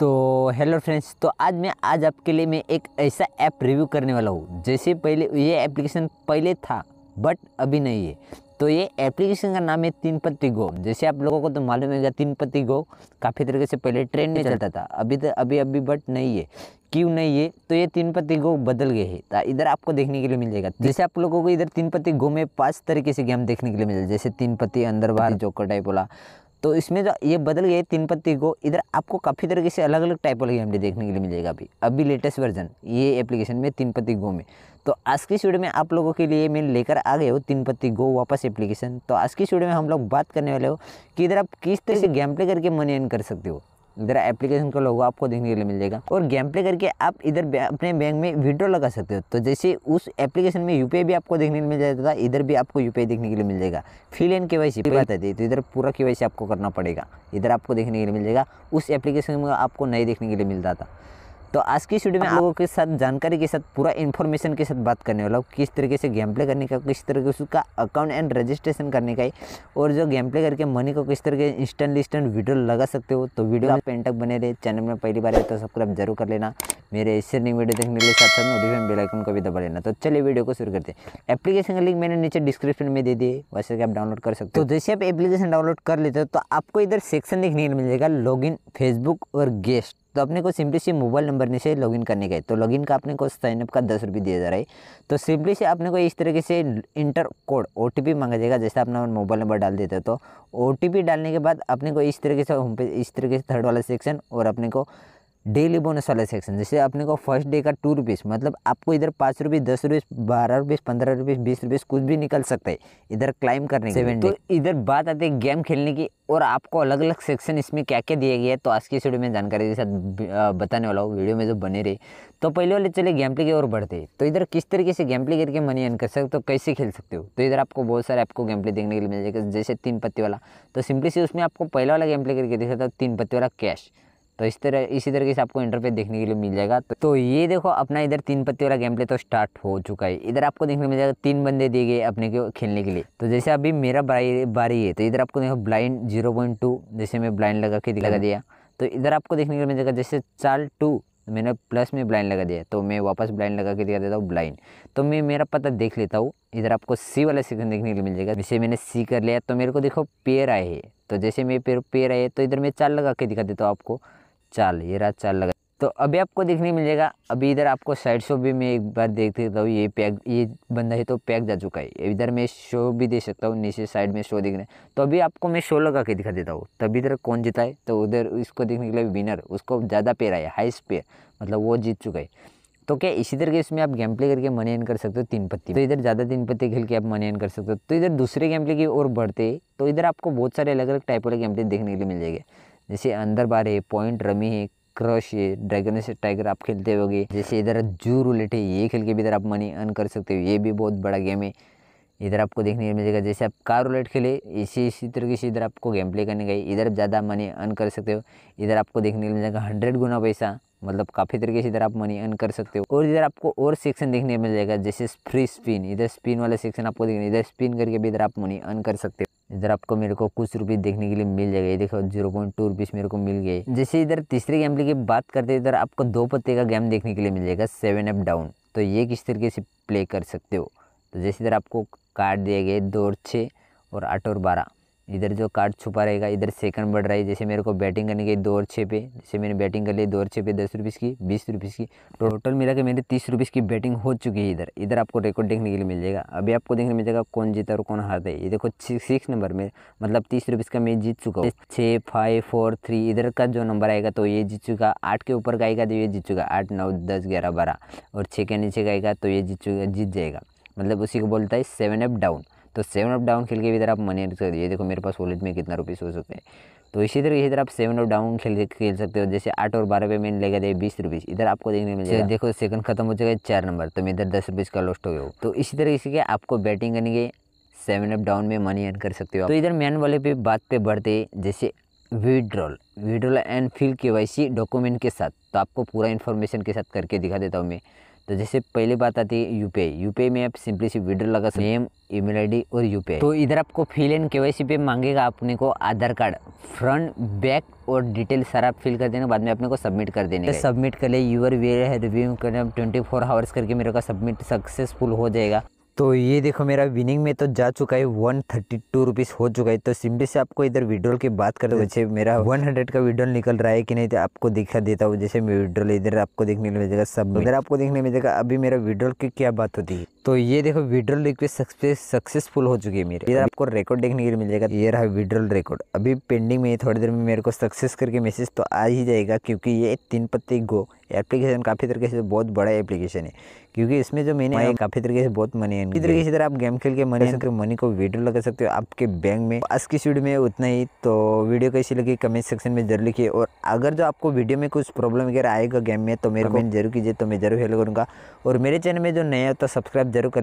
तो hello friends तो आज मैं आज आपके लिए मैं एक ऐसा ऐप रिव्यू करने वाला हूँ जैसे पहले ये एप्लीकेशन पहले था बट अभी नहीं है तो ये एप्लीकेशन का नाम है तीन पत्ती गो जैसे आप लोगों को तो मालूम है तीन पत्ती गो काफ़ी तरीके से पहले ट्रेन में चलता था अभी तो अभी अभी बट नहीं है क्यों नहीं है तो ये तीन पत्ती गो बदल गए है तो इधर आपको देखने के लिए मिल जाएगा जैसे आप लोगों को इधर तीन पत्ती गो में पाँच तरीके से गेम देखने के लिए मिल जाए जैसे तीन पत्ती अंदर बाहर जोकर टाइप बोला तो इसमें जो ये बदल गए तीन पत्ती को इधर आपको काफ़ी तरीके से अलग अलग टाइप वाली हमें देखने के लिए मिलेगा अभी अभी लेटेस्ट वर्जन ये एप्लीकेशन में तीन पत्ती गो में तो आज की वीडियो में आप लोगों के लिए मैं लेकर आ गए हो तीन पत्ती गो वापस एप्लीकेशन तो आज की वीडियो में हम लोग बात करने वाले हो कि इधर आप किस तरह से गेम प्ले करके मनी अर्न कर सकते हो इधर एप्लीकेशन का लोगो आपको देखने के लिए मिल जाएगा और गेम प्ले करके आप इधर अपने बैंक में विड्रॉ लगा सकते हो तो जैसे उस एप्लीकेशन में यूपीआई भी आपको देखने के लिए मिल जाता था इधर भी आपको यूपीआई देखने के लिए मिल जाएगा fill and K Y C बात आती है तो इधर पूरा के वाई सी आपको करना पड़ेगा इधर आपको देखने के लिए मिल जाएगा उस एप्लीकेशन में आपको नहीं देखने के लिए मिलता था तो आज की स्टूडियो में आप लोगों के साथ जानकारी के साथ पूरा इन्फॉर्मेशन के साथ बात करने वाला हूँ किस तरीके से गेम प्ले करने का किस तरीके से उसका अकाउंट एंड रजिस्ट्रेशन करने का है और जो गेम प्ले करके मनी को किस तरीके इंस्टेंट इंस्टेंट वीडियो लगा सकते हो तो वीडियो आप एंड तक बने रहे चैनल में पहली बार है तो सब्सक्राइब जरूर कर लेना मेरे इससे नई वीडियो देखने के साथ साथ नोटिफिकेशन बेल आइकन को भी दबा लेना तो चलिए वीडियो को शुरू करते हैं एप्लीकेशन का लिंक मैंने नीचे डिस्क्रिप्शन में दे दिए वैसे कि आप डाउनलोड कर सकते तो हो तो जैसे आप एप्लीकेशन डाउनलोड कर लेते हो तो आपको इधर सेक्शन देखने को मिल जाएगा इन फेसबुक और गेस्ट तो अपने को सिंपली से मोबाइल नंबर ने से लॉगिन करने का है तो लॉगिन का अपने को साइनअप का दस रुपये दिया जा रहा है तो सिंपली से अपने को इस तरीके से इंटर कोड ओ मांगा जाएगा जैसे अपना मोबाइल नंबर डाल देते हो तो ओ डालने के बाद अपने को इस तरीके से होम इस तरीके से थर्ड वाला सेक्शन और अपने को डेली बोनस वाला सेक्शन जैसे अपने को फर्स्ट डे का टू रुपीज़ मतलब आपको इधर पाँच रुपीज़ दस रुपीज़ बारह रुपीज़ पंद्रह रुपीज़ बीस रुपीज़ कुछ भी निकल सकता है इधर क्लाइम करने के तो इधर बात आती है गेम खेलने की और आपको अलग अलग सेक्शन इसमें क्या क्या दिया गया है तो आज की वीडियो में जानकारी के साथ बताने वाला हूँ वीडियो में जो बने रही तो पहले वाले चले गेम प्ले की ओर बढ़ते तो इधर किस तरीके से गेम प्ले करके मनी अर्न कर सकते हो तो कैसे खेल सकते हो तो इधर आपको बहुत सारे आपको गेम प्ले देखने के लिए मिल जाएगा जैसे तीन पत्ती वाला तो सिंपली से उसमें आपको पहला वाला गेम प्ले करके सकते हो तीन पत्ती वाला कैश तो इस तरह इसी तरीके से आपको इंटरफेस देखने के लिए मिल जाएगा तो, तो ये देखो अपना इधर तीन पत्ती वाला गेम प्ले तो स्टार्ट हो चुका है इधर आपको देखने को मिल जाएगा तीन बंदे दिए गए अपने को खेलने के लिए तो जैसे अभी मेरा बारी, है तो इधर आपको देखो ब्लाइंड जीरो पॉइंट टू जैसे मैं ब्लाइंड लगा के लगा दिया तो इधर आपको देखने को मिल जाएगा जैसे चाल टू मैंने प्लस में ब्लाइंड लगा दिया तो मैं वापस ब्लाइंड लगा के दिखा देता हूँ ब्लाइंड तो मैं मेरा पता देख लेता हूँ इधर आपको सी वाला सेक्शन देखने के लिए मिल जाएगा जैसे मैंने सी कर लिया तो मेरे को देखो पेयर आए है तो जैसे मेरे पेयर पेयर आए तो इधर मैं चाल लगा के दिखा देता हूँ आपको चाल ये रहा चाल लगा तो अभी आपको देखने मिलेगा अभी इधर आपको साइड शो भी मैं एक बार देख देता हूँ ये पैक ये बंदा है तो पैक जा चुका है इधर मैं शो भी दे सकता हूँ नीचे साइड में शो देखने तो अभी आपको मैं शो लगा के दिखा देता हूँ तभी इधर कौन जीता है तो उधर इसको देखने के लिए विनर उसको ज़्यादा पेयर आया हाइस्ट पेयर मतलब वो जीत चुका है तो क्या इसी तरह के इसमें आप गेम प्ले करके मनी एन कर सकते हो तीन पत्ती तो इधर ज़्यादा तीन पत्ती खेल के आप मनी एन कर सकते हो तो इधर दूसरे गेम प्ले की ओर बढ़ते तो इधर आपको बहुत सारे अलग अलग टाइप वाले गेम प्ले देखने के लिए मिल जाएंगे जैसे अंदर बार है पॉइंट रमी है क्रश है ड्रैगन से टाइगर आप खेलते हो जैसे इधर जू रूलेट है ये खेल के भी इधर आप मनी अर्न कर सकते हो ये भी बहुत बड़ा गेम है इधर आपको देखने को मिलेगा जैसे आप कार रूलेट खेले इसी इसी तरीके से इधर आपको गेम प्ले करने का इधर ज़्यादा मनी अर्न कर सकते हो इधर आपको देखने को मिलेगा हंड्रेड गुना पैसा मतलब काफ़ी तरीके से इधर आप मनी अर्न कर सकते हो और इधर आपको और सेक्शन देखने को मिल जाएगा जैसे फ्री स्पिन इधर स्पिन वाला सेक्शन आपको देखने इधर स्पिन करके भी इधर आप मनी अर्न कर सकते हो इधर आपको मेरे को कुछ रुपीज़ देखने के लिए मिल जाएगा ये देखो जीरो पॉइंट टू रुपीज़ मेरे को मिल गए जैसे इधर तीसरे गेम की बात करते हैं इधर आपको दो पत्ते का गेम देखने के लिए मिल जाएगा सेवन अप डाउन तो ये किस तरीके से प्ले कर सकते हो तो जैसे इधर आपको कार्ड दिए गए दो और छः और आठ और बारह इधर जो कार्ड छुपा रहेगा इधर सेकंड बढ़ रहा है जैसे मेरे को बैटिंग करने के दो और छः पे जैसे मैंने बैटिंग कर ली दो और छः पे दस रुपीज़ की बीस रुपीज़ की टोटल मिला के मेरे तीस रुपीज़ की बैटिंग हो चुकी है इधर इधर आपको रिकॉर्ड देखने के लिए मिल जाएगा अभी आपको देखने मिल जाएगा कौन जीता और कौन हारता है ये देखो सिक्स नंबर में मतलब तीस रुपीस का मैं जीत चुका हूँ छः फाइव फोर थ्री इधर का जो नंबर आएगा तो ये जीत चुका आठ के ऊपर का आएगा तो ये जीत चुका आठ नौ दस ग्यारह बारह और छः के नीचे का आएगा तो ये जीत चुका जीत जाएगा मतलब उसी को बोलता है सेवन अप डाउन तो सेवन अप डाउन खेल के भी इधर आप मनी अर्न कर ये देखो मेरे पास वॉलेट में कितना रुपीज़ हो सकते हैं तो इसी तरह इधर आप सेवन ऑफ डाउन खेल खेल सकते हो जैसे आठ और बारह पे मैंने लेगा दे बीस रुपीज़ इधर आपको देखने मिल जाएगा देखो सेकंड खत्म हो जाएगा चार नंबर तो मैं इधर दस रुपीज़ का लॉस्ट हो गया तो इसी तरह से आपको बैटिंग करने के सेवन अप डाउन में मनी अर्न कर सकते हो तो इधर मैन वाले पे बात पे बढ़ते जैसे विड्रॉल विड्रॉल एंड फिल के डॉक्यूमेंट के साथ तो आपको पूरा इन्फॉर्मेशन के साथ करके दिखा देता हूँ मैं तो जैसे पहले बात आती है यूपीआई यूपीआई में आप सिंपली सी विड्रॉ लगा सकते नेम ईमेल आईडी और यूपीआई तो इधर आपको फिल एंड के पे मांगेगा अपने को आधार कार्ड फ्रंट बैक और डिटेल सारा आप फिल कर देने बाद में अपने को सबमिट कर देने सबमिट कर ले यूर वे रिव्यू करना ट्वेंटी फोर आवर्स करके मेरे का सबमिट सक्सेसफुल हो जाएगा तो ये देखो मेरा विनिंग में तो जा चुका है वन थर्टी टू रुपीज़ हो चुका है तो सिंपली से आपको इधर विड्रॉल की बात करते तो हुए मेरा वन हंड्रेड का विड्रॉल निकल रहा है कि नहीं तो आपको दिखा देता हूँ जैसे मैं विड्रॉल इधर आपको देखने को मिलेगा सब इधर आपको देखने को मिलेगा अभी मेरा विड्रॉल की क्या बात होती है तो ये देखो विड्रॉल रिक्वेस्ट सक्सेस सक्सेसफुल हो चुकी है मेरे इधर आपको रिकॉर्ड देखने के लिए मिल जाएगा ये रहा विड्रॉल रिकॉर्ड अभी पेंडिंग में थोड़ी देर में मेरे को सक्सेस करके मैसेज तो आ ही जाएगा क्योंकि ये तीन पत्ते गो एप्लीकेशन काफ़ी तरीके से बहुत बड़ा एप्लीकेशन है क्योंकि इसमें जो मैंने काफ़ी तरीके से बहुत मनी है तरीके से तरह आप गेम खेल के मनी सकते हो मनी को वीडियो लगा सकते हो आपके बैंक में आज की स्पीड में उतना ही तो वीडियो कैसी लगी कमेंट सेक्शन में जरूर लिखिए और अगर जो आपको वीडियो में कुछ प्रॉब्लम वगैरह आएगा गेम में तो मेरे कमेंट हाँ। जरूर कीजिए तो मैं जरूर हेल्प करूँगा और मेरे चैनल में जो नया होता तो सब्सक्राइब जरूर कर